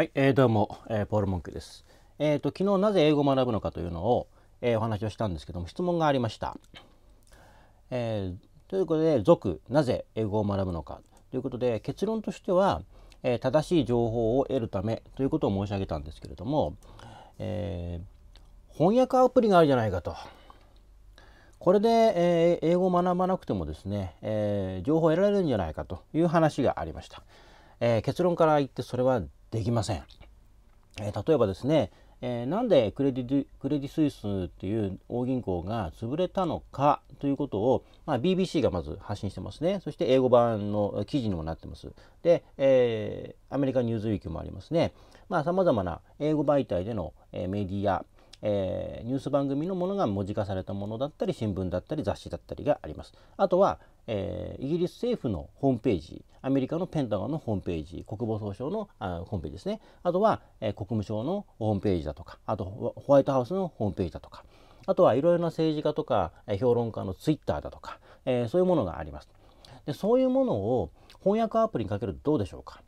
はい、えー、どうも、えー、ポール・モンクです。えっ、ー、と、昨日なぜ英語を学ぶのかというのを、えー、お話をしたんですけども、質問がありました。えー、ということで、俗、なぜ英語を学ぶのかということで、結論としては、え正しい情報を得るためということを申し上げたんですけれども、え翻訳アプリがあるじゃないかと。これで、え英語を学ばなくてもですね、え情報を得られるんじゃないかという話がありました。え結論から言ってそれはできません。えー、例えばですね、えー、なんでクレディクレディ・スイスっていう大銀行が潰れたのかということを、まあ、BBC がまず発信してますね。そして英語版の記事にもなってます。で、えー、アメリカ・ニューズウィークもありますね。まあ、様々な英語媒体での、えー、メディア、えー、ニュース番組のものが文字化されたものだったり、新聞だったり、雑誌だったりがあります。あとは、えー、イギリス政府のホームページアメリカのペンタゴンのホームページ国防総省のあホームページですねあとは、えー、国務省のホームページだとかあとホワイトハウスのホームページだとかあとはいろいろな政治家とか、えー、評論家のツイッターだとか、えそういうものがありますでそういうものを翻訳アプリにかけるとどうでしょうか、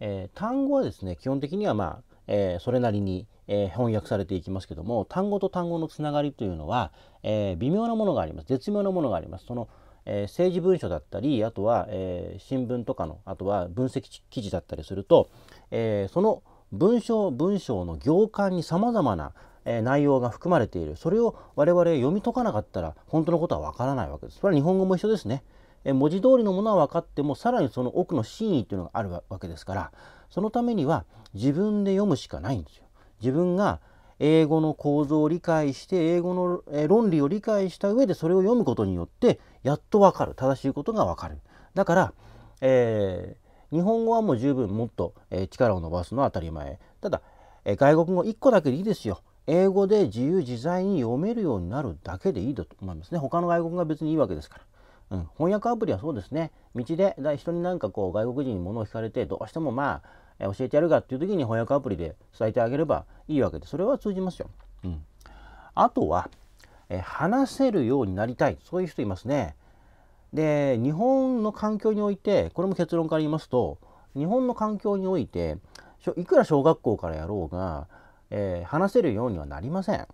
え単語はですね基本的にはまあ、えそれなりに、え翻訳されていきますけども単語と単語のつながりというのは、え微妙なものがあります絶妙なものがありますそのえー、政治文書だったりあとは、えー、新聞とかのあとは分析記事だったりすると、えー、その文章文章の行間にさまざまな内容が含まれているそれを我々読み解かなかったら本当のことはわからないわけです。それは日本語も一緒ですね。え文字通りのものは分かってもさらにその奥の真意というのがあるわけですからそのためには自分で読むしかないんですよ。自分が英語の構造を理解して英語の論理を理解した上でそれを読むことによってやっと分かる正しいことが分かるだから、えー、日本語はもう十分もっと、え力を伸ばすのは当たり前ただ、え外国語1個だけでいいですよ英語で自由自在に読めるようになるだけでいいと思いますね他の外国語が別にいいわけですからうん、翻訳アプリはそうですね道で人になんかこう外国人に物を聞かれてどうしてもまあ教えてやるかっていう時に翻訳アプリで伝えてあげればいいわけでそれは通じますよ。うん、あとは、え話せるようになりたいそういう人いますね。で日本の環境においてこれも結論から言いますと日本の環境においていくら小学校からやろうが、えー、話せるようにはなりません。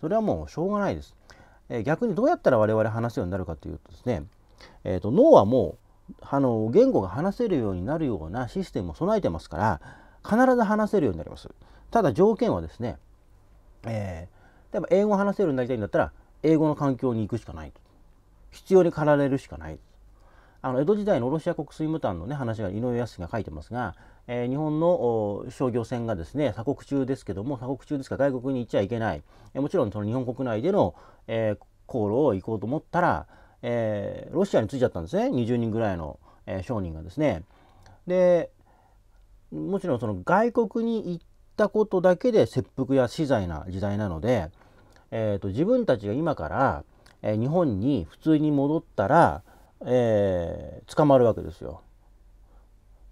それはもうしょうがないです。えー、逆にどうやったら我々話すようになるかというとですね、えーと、脳はもうあの言語が話せるようになるようなシステムを備えてますから必ず話せるようになります。ただ条件はですね、えー、例えば英語を話せるようになりたいんだったら英語の環境に行くしかない必要に駆られるしかないあの江戸時代のロシア国水無端の、ね、話が井上康が書いてますが、えー、日本の商業船がですね鎖国中ですけども鎖国中ですから外国に行っちゃいけない、えー、もちろんその日本国内での、えー、航路を行こうと思ったらえー、ロシアに着いちゃったんですね20人ぐらいの、えー、商人がですね。でもちろんその外国に行ったことだけで切腹や死罪な時代なので、えーと、自分たちが今から、えー、日本に普通に戻ったら、えー、捕まるわけですよ。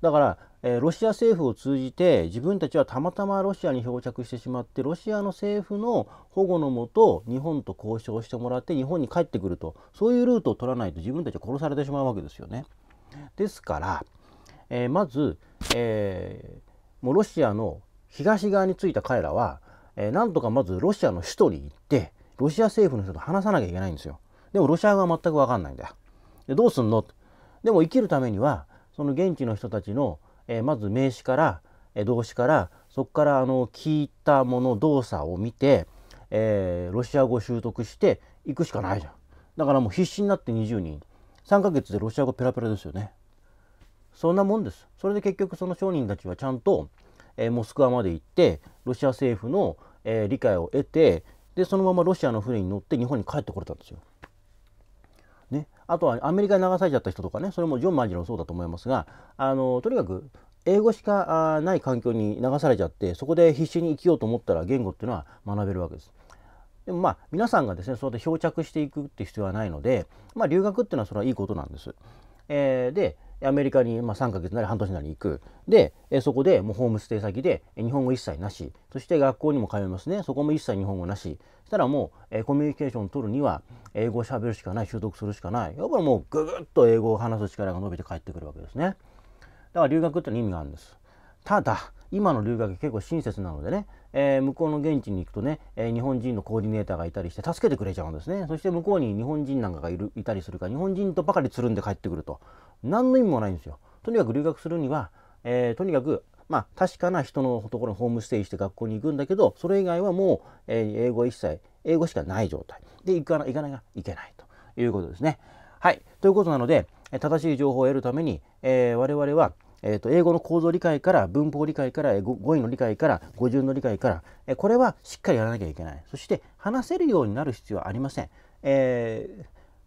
だからえロシア政府を通じて自分たちはたまたまロシアに漂着してしまってロシアの政府の保護のもと日本と交渉してもらって日本に帰ってくるとそういうルートを取らないと自分たちは殺されてしまうわけですよね。ですから、えー、まず、えー、もうロシアの東側に着いた彼らは、えー、なんとかまずロシアの首都に行ってロシア政府の人と話さなきゃいけないんですよ。でもロシア側は全く分かんないんだよ。でどうすんのでも生きるためにはその現地の人たちのえまず名詞から、え動詞からそこからあの聞いたもの動作を見て、えー、ロシア語習得して行くしかないじゃんだからもう必死になって20人3ヶ月でロシア語ペラペラですよねそんなもんですそれで結局その商人たちはちゃんと、えー、モスクワまで行ってロシア政府の、えー、理解を得てでそのままロシアの船に乗って日本に帰ってこれたんですよあとはアメリカに流されちゃった人とかねそれもジョン万次郎そうだと思いますがあのとにかく英語しかない環境に流されちゃってそこで必死に生きようと思ったら言語っていうのは学べるわけです。でもまあ皆さんがですねそうやって漂着していくって必要はないので、まあ、留学っていうのはそれはいいことなんです。えー、でアメリカに、まあ、3ヶ月なり半年なり行く。で、えそこでもうホームステイ先で、え日本語一切なし。そして学校にも通いますね。そこも一切日本語なし。そしたらもう、えコミュニケーションを取るには、英語を喋るしかない、習得するしかない。やっぱりもうぐぐっと英語を話す力が伸びて帰ってくるわけですね。だから留学っての意味があるんです。ただ、今の留学結構親切なのでね、えー、向こうの現地に行くとね、えー、日本人のコーディネーターがいたりして助けてくれちゃうんですねそして向こうに日本人なんかがいるいたりするから日本人とばかりつるんで帰ってくると何の意味もないんですよとにかく留学するには、えー、とにかくまあ確かな人のところにホームステイして学校に行くんだけどそれ以外はもう、えー、英語一切英語しかない状態で行かな行かないがいけないということですねはいということなので正しい情報を得るために、えー、我々はえー、と英語の構造理解から文法理解から語彙の理解から語順の理解から、えこれはしっかりやらなきゃいけないそして話せるようになる必要はありません、え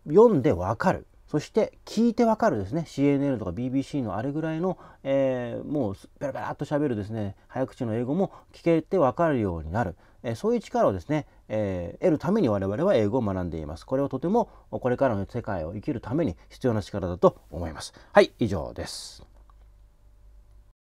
ー、読んでわかるそして聞いてわかるですね CNN とか BBC のあれぐらいの、えー、もうペラペラっとしゃべるですね早口の英語も聞けてわかるようになる、えー、そういう力をですね、えー、得るために我々は英語を学んでいますこれはとてもこれからの世界を生きるために必要な力だと思いますはい以上です